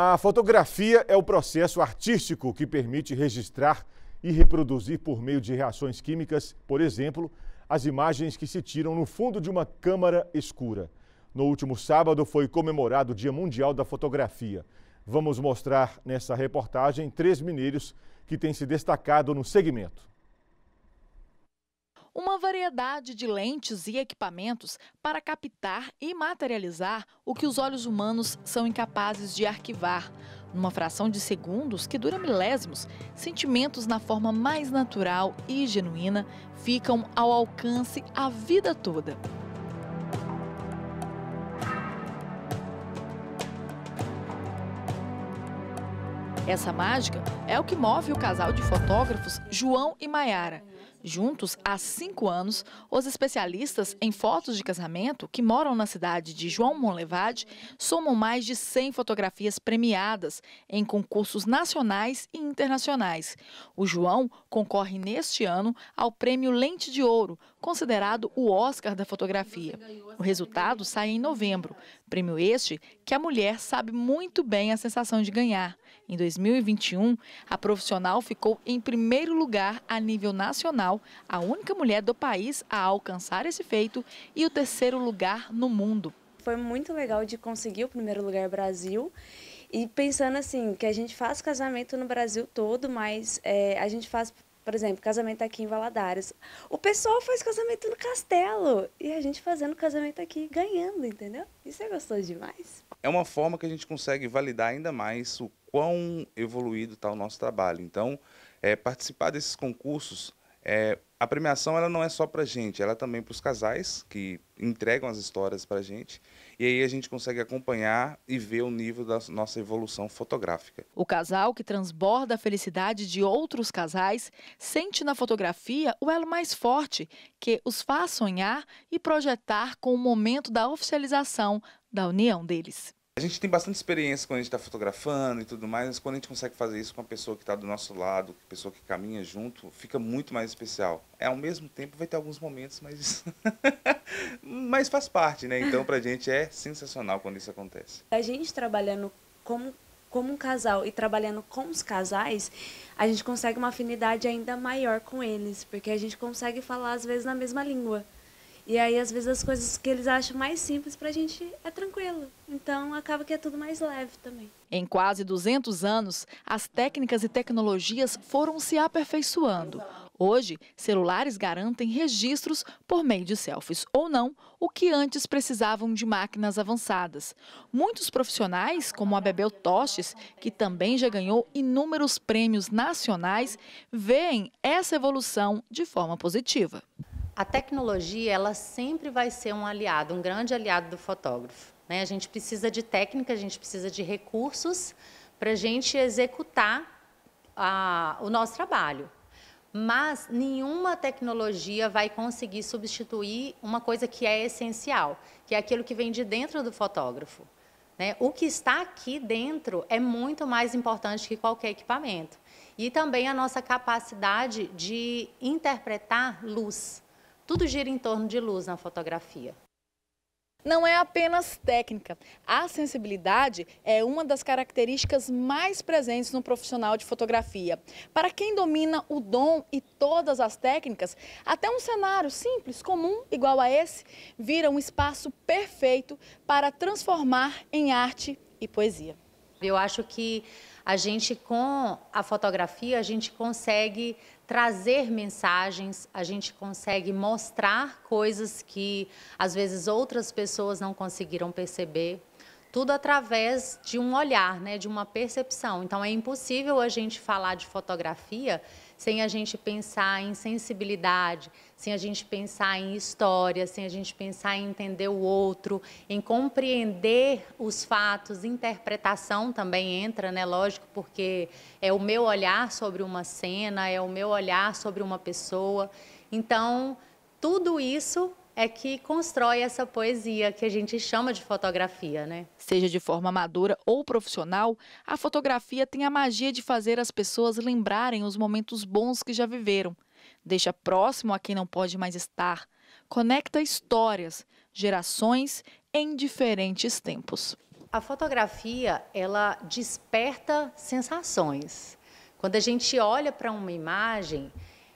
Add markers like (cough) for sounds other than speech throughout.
A fotografia é o processo artístico que permite registrar e reproduzir por meio de reações químicas, por exemplo, as imagens que se tiram no fundo de uma câmara escura. No último sábado foi comemorado o Dia Mundial da Fotografia. Vamos mostrar nessa reportagem três mineiros que têm se destacado no segmento uma variedade de lentes e equipamentos para captar e materializar o que os olhos humanos são incapazes de arquivar, numa fração de segundos que dura milésimos, sentimentos na forma mais natural e genuína ficam ao alcance a vida toda. Essa mágica é o que move o casal de fotógrafos João e Maiara Juntos há cinco anos, os especialistas em fotos de casamento, que moram na cidade de João Monlevade, somam mais de 100 fotografias premiadas em concursos nacionais e internacionais. O João concorre neste ano ao Prêmio Lente de Ouro, considerado o Oscar da fotografia. O resultado sai em novembro, prêmio este que a mulher sabe muito bem a sensação de ganhar. Em 2021, a profissional ficou em primeiro lugar a nível nacional nacional, a única mulher do país a alcançar esse feito e o terceiro lugar no mundo. Foi muito legal de conseguir o primeiro lugar Brasil e pensando assim, que a gente faz casamento no Brasil todo, mas é, a gente faz, por exemplo, casamento aqui em Valadares. O pessoal faz casamento no castelo e a gente fazendo casamento aqui ganhando, entendeu? Isso é gostoso demais. É uma forma que a gente consegue validar ainda mais o quão evoluído está o nosso trabalho. Então, é, participar desses concursos é, a premiação ela não é só para gente, ela é também para os casais que entregam as histórias para gente. E aí a gente consegue acompanhar e ver o nível da nossa evolução fotográfica. O casal que transborda a felicidade de outros casais sente na fotografia o elo mais forte que os faz sonhar e projetar com o momento da oficialização da união deles. A gente tem bastante experiência quando a gente está fotografando e tudo mais, mas quando a gente consegue fazer isso com a pessoa que está do nosso lado, pessoa que caminha junto, fica muito mais especial. É, ao mesmo tempo, vai ter alguns momentos, mas, (laughs) mas faz parte, né? Então, para a gente é sensacional quando isso acontece. A gente trabalhando como, como um casal e trabalhando com os casais, a gente consegue uma afinidade ainda maior com eles, porque a gente consegue falar, às vezes, na mesma língua. E aí, às vezes, as coisas que eles acham mais simples para a gente é tranquilo. Então, acaba que é tudo mais leve também. Em quase 200 anos, as técnicas e tecnologias foram se aperfeiçoando. Hoje, celulares garantem registros por meio de selfies ou não, o que antes precisavam de máquinas avançadas. Muitos profissionais, como a Bebel Tostes, que também já ganhou inúmeros prêmios nacionais, veem essa evolução de forma positiva. A tecnologia, ela sempre vai ser um aliado, um grande aliado do fotógrafo. Né? A gente precisa de técnica, a gente precisa de recursos para a gente executar a, o nosso trabalho. Mas nenhuma tecnologia vai conseguir substituir uma coisa que é essencial, que é aquilo que vem de dentro do fotógrafo. Né? O que está aqui dentro é muito mais importante que qualquer equipamento. E também a nossa capacidade de interpretar luz. Tudo gira em torno de luz na fotografia. Não é apenas técnica. A sensibilidade é uma das características mais presentes no profissional de fotografia. Para quem domina o dom e todas as técnicas, até um cenário simples, comum, igual a esse, vira um espaço perfeito para transformar em arte e poesia. Eu acho que a gente, com a fotografia, a gente consegue trazer mensagens, a gente consegue mostrar coisas que às vezes outras pessoas não conseguiram perceber tudo através de um olhar, né, de uma percepção. Então é impossível a gente falar de fotografia sem a gente pensar em sensibilidade, sem a gente pensar em história, sem a gente pensar em entender o outro, em compreender os fatos, interpretação também entra, né? Lógico, porque é o meu olhar sobre uma cena, é o meu olhar sobre uma pessoa. Então, tudo isso é que constrói essa poesia que a gente chama de fotografia, né? Seja de forma amadora ou profissional, a fotografia tem a magia de fazer as pessoas lembrarem os momentos bons que já viveram. Deixa próximo a quem não pode mais estar. Conecta histórias, gerações em diferentes tempos. A fotografia, ela desperta sensações. Quando a gente olha para uma imagem,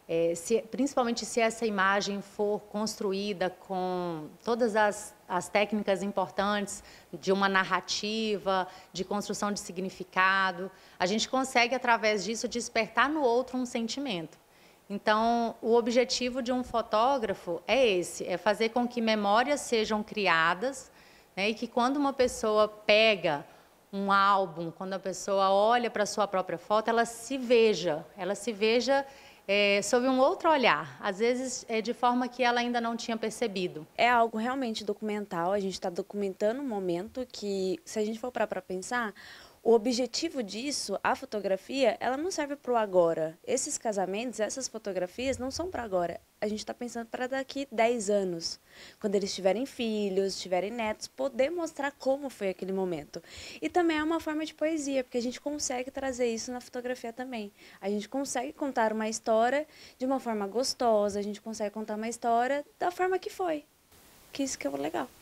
é, se, principalmente se essa imagem for construída com todas as, as técnicas importantes de uma narrativa, de construção de significado, a gente consegue, através disso, despertar no outro um sentimento. Então, o objetivo de um fotógrafo é esse: é fazer com que memórias sejam criadas né, e que quando uma pessoa pega um álbum, quando a pessoa olha para a sua própria foto, ela se veja, ela se veja é, sob um outro olhar, às vezes é de forma que ela ainda não tinha percebido. É algo realmente documental, a gente está documentando um momento que, se a gente for para pensar, o objetivo disso, a fotografia, ela não serve para o agora. Esses casamentos, essas fotografias não são para agora. A gente está pensando para daqui 10 anos, quando eles tiverem filhos, tiverem netos, poder mostrar como foi aquele momento. E também é uma forma de poesia, porque a gente consegue trazer isso na fotografia também. A gente consegue contar uma história de uma forma gostosa, a gente consegue contar uma história da forma que foi. Que isso que é legal.